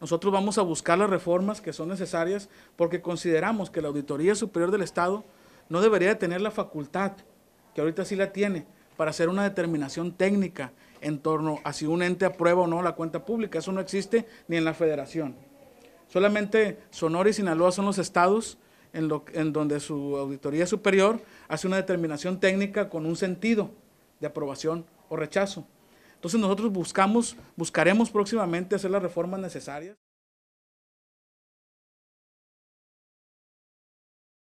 Nosotros vamos a buscar las reformas que son necesarias porque consideramos que la Auditoría Superior del Estado no debería tener la facultad, que ahorita sí la tiene, para hacer una determinación técnica en torno a si un ente aprueba o no la cuenta pública. Eso no existe ni en la federación. Solamente Sonora y Sinaloa son los estados en, lo, en donde su auditoría superior hace una determinación técnica con un sentido de aprobación o rechazo. Entonces nosotros buscamos, buscaremos próximamente hacer las reformas necesarias.